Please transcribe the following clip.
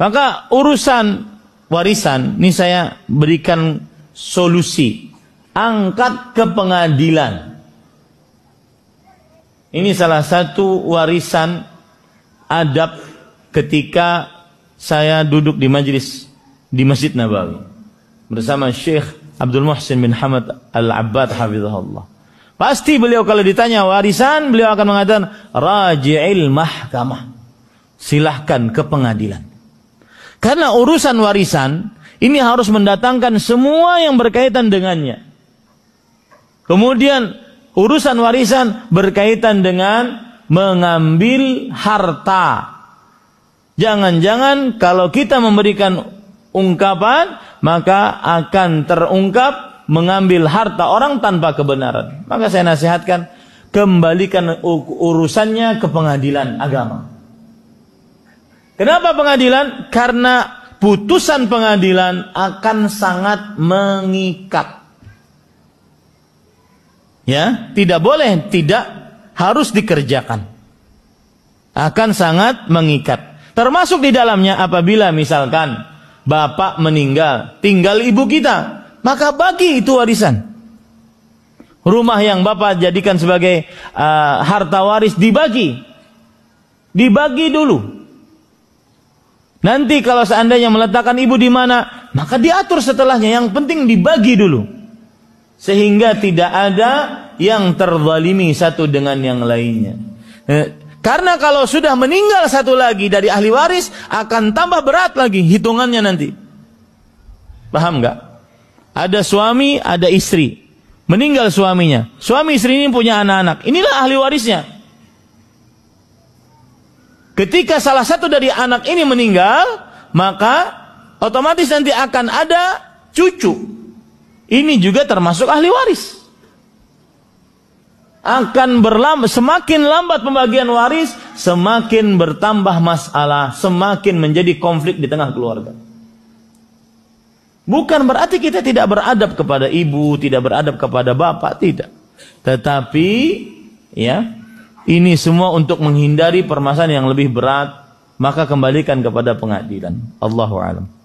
Maka urusan warisan ini saya berikan solusi. Angkat ke pengadilan. Ini salah satu warisan adab ketika saya duduk di majlis di Masjid Nabawi bersama Syekh Abdul Muhsin bin Hamad Al-Abbad hafizahullah. Pasti beliau kalau ditanya warisan, beliau akan mengatakan raji'il mahkamah. Silahkan ke pengadilan. Karena urusan warisan ini harus mendatangkan semua yang berkaitan dengannya. Kemudian urusan warisan berkaitan dengan mengambil harta. Jangan-jangan kalau kita memberikan ungkapan maka akan terungkap mengambil harta orang tanpa kebenaran. Maka saya nasihatkan kembalikan urusannya ke pengadilan agama. Kenapa pengadilan? Karena putusan pengadilan akan sangat mengikat. Ya, tidak boleh, tidak harus dikerjakan. Akan sangat mengikat. Termasuk di dalamnya apabila misalkan bapak meninggal, tinggal ibu kita, maka bagi itu warisan. Rumah yang bapak jadikan sebagai uh, harta waris dibagi. Dibagi dulu Nanti kalau seandainya meletakkan ibu di mana, maka diatur setelahnya. Yang penting dibagi dulu. Sehingga tidak ada yang terzalimi satu dengan yang lainnya. Eh, karena kalau sudah meninggal satu lagi dari ahli waris, akan tambah berat lagi hitungannya nanti. Paham nggak? Ada suami, ada istri. Meninggal suaminya. Suami istri ini punya anak-anak. Inilah ahli warisnya Ketika salah satu dari anak ini meninggal, maka otomatis nanti akan ada cucu. Ini juga termasuk ahli waris. Akan berlambat, semakin lambat pembagian waris, semakin bertambah masalah, semakin menjadi konflik di tengah keluarga. Bukan berarti kita tidak beradab kepada ibu, tidak beradab kepada bapak, tidak. Tetapi ya, ini semua untuk menghindari permasalahan yang lebih berat, maka kembalikan kepada pengadilan. Allahu a'lam.